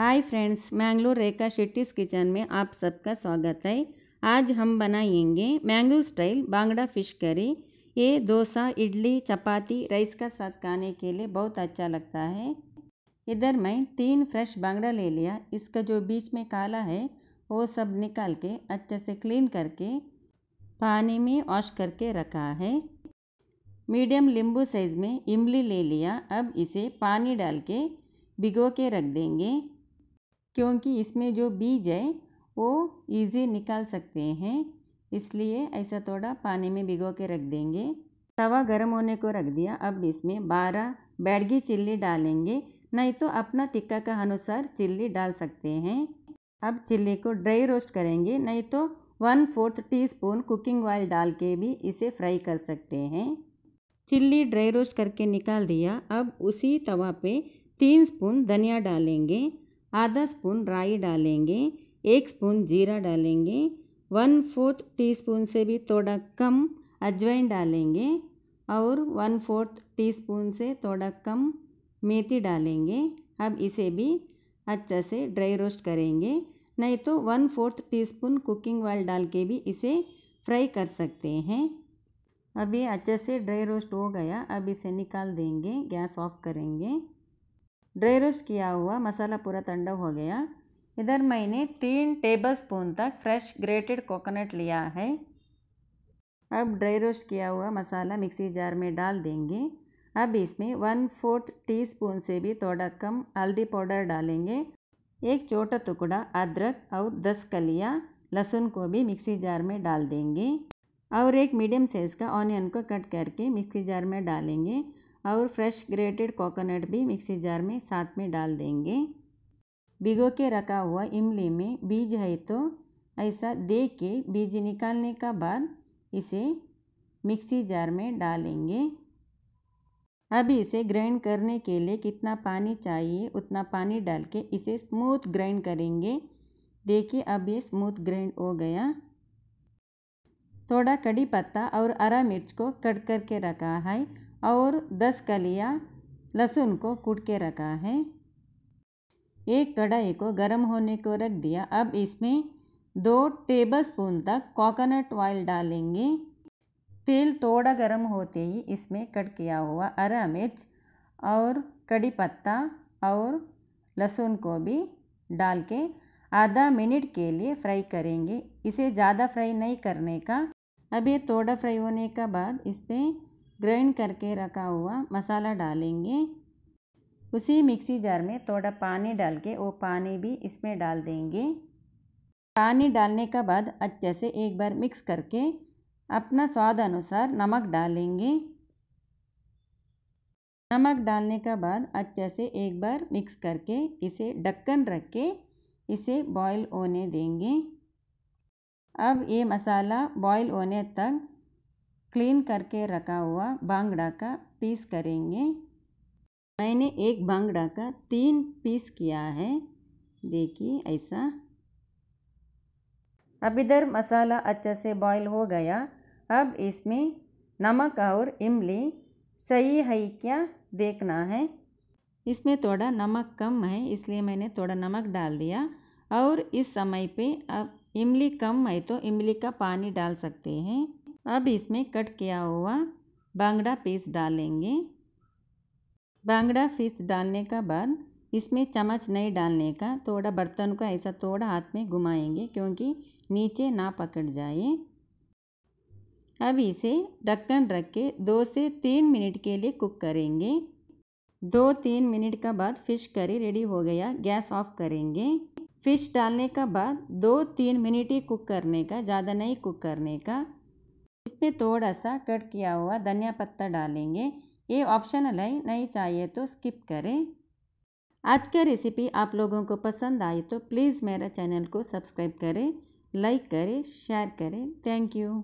हाय friends Mangalore Rekha Shetty's kitchen में आप सबका स्वागत है आज हम बनाएंगे Mangalore style bangda fish curry ये डोसा इडली चपाती राइस का साथ खाने के लिए बहुत अच्छा लगता है इधर मैं तीन फ्रेश बांगड़ा ले लिया इसका जो बीच में काला है वो सब निकाल के अच्छे से क्लीन करके पानी में वॉश करके रखा है मीडियम लींबू साइज़ में इमली ले लिया अब इसे पानी डाल के भिगो के रख देंगे क्योंकि इसमें जो बीज है वो इजी निकाल सकते हैं इसलिए ऐसा थोड़ा पानी में भिगो के रख देंगे तवा गर्म होने को रख दिया अब इसमें बारह बैडगी चिल्ली डालेंगे नहीं तो अपना तिक्का का अनुसार चिल्ली डाल सकते हैं अब चिल्ली को ड्राई रोस्ट करेंगे नहीं तो one fourth teaspoon cooking oil डाल के भी इसे फ्राई कर सकते हैं चिल्ली ड्राई रोस्ट करके निकाल दिया अब उसी तवा पे तीन स्पून धनिया डालेंगे आधा स्पून राई डालेंगे एक स्पून जीरा डालेंगे वन फोर्थ टीस्पून से भी थोड़ा कम अजवाइन डालेंगे और वन फोर्थ टीस्पून से थोड़ा कम मेथी डालेंगे अब इसे भी अच्छा से ड्राई रोस्ट करेंगे नहीं तो one fourth teaspoon cooking oil डाल के भी इसे फ्राई कर सकते हैं अभी अच्छे से ड्राई रोस्ट हो गया अब इसे निकाल देंगे गैस ऑफ करेंगे ड्राई रोस्ट किया हुआ मसाला पूरा ठंडा हो गया इधर मैंने तीन टेबल स्पून तक फ्रेश ग्रेटेड कोकोनट लिया है अब ड्राई रोस्ट किया हुआ मसाला मिक्सी जार में डाल देंगे अब इसमें वन फोर्थ टी स्पून से भी थोड़ा कम हल्दी पाउडर डालेंगे एक छोटा टुकड़ा अदरक और दस कलिया लहसुन को भी मिक्सी जार में डाल देंगे और एक मीडियम साइज़ का ऑनियन को कट करके मिक्सी जार में डालेंगे और फ्रेश ग्रेटेड कोकोनट भी मिक्सी जार में साथ में डाल देंगे भिगो के रखा हुआ इमली में बीज है तो ऐसा दे के बीज निकालने का बाद इसे मिक्सी जार में डालेंगे अभी इसे ग्राइंड करने के लिए कितना पानी चाहिए उतना पानी डाल के इसे स्मूथ ग्राइंड करेंगे देखिए अब ये स्मूथ ग्राइंड हो गया थोड़ा कड़ी पत्ता और हरा मिर्च को कट करके रखा है और दस कलियाँ लहसुन को कूट के रखा है एक कढ़ाई को गर्म होने को रख दिया अब इसमें दो टेबल स्पून तक कोकोनट ऑयल डालेंगे तेल थोड़ा गर्म होते ही इसमें कट किया हुआ हरा मिर्च और कड़ी पत्ता और लहसुन को भी डाल के आधा मिनट के लिए फ्राई करेंगे इसे ज़्यादा फ्राई नहीं करने का अब ये थोड़ा फ्राई होने का बाद इसमें ग्राइंड करके रखा हुआ मसाला डालेंगे उसी मिक्सी जार में थोड़ा पानी डाल के वो पानी भी इसमें डाल देंगे पानी डालने के बाद अच्छे से एक बार मिक्स करके अपना स्वाद अनुसार नमक डालेंगे नमक डालने के बाद अच्छे से एक बार मिक्स करके इसे ढक्कन रख के इसे बॉईल होने देंगे अब ये मसाला बॉईल होने तक क्लीन करके रखा हुआ बांगड़ा का पीस करेंगे मैंने एक बांगड़ा का तीन पीस किया है देखिए ऐसा अब इधर मसाला अच्छे से बॉईल हो गया अब इसमें नमक और इमली सही है क्या देखना है इसमें थोड़ा नमक कम है इसलिए मैंने थोड़ा नमक डाल दिया और इस समय पे अब इमली कम है तो इमली का पानी डाल सकते हैं अब इसमें कट किया हुआ बांगड़ा पीस डालेंगे बांगड़ा पीस डालने का बाद इसमें चम्मच नहीं डालने का थोड़ा बर्तन को ऐसा थोड़ा हाथ में घुमाएंगे क्योंकि नीचे ना पकड़ जाए अब इसे ढक्कन रख के दो से तीन मिनट के लिए कुक करेंगे दो तीन मिनट का बाद फ़िश करी रेडी हो गया गैस ऑफ करेंगे फ़िश डालने का बाद दो तीन मिनट ही कुक करने का ज़्यादा नहीं कुक करने का इसमें थोड़ा सा कट किया हुआ धनिया पत्ता डालेंगे ये ऑप्शनल है नहीं चाहिए तो स्किप करें आज की रेसिपी आप लोगों को पसंद आए तो प्लीज़ मेरा चैनल को सब्सक्राइब करें लाइक करें शेयर करें थैंक यू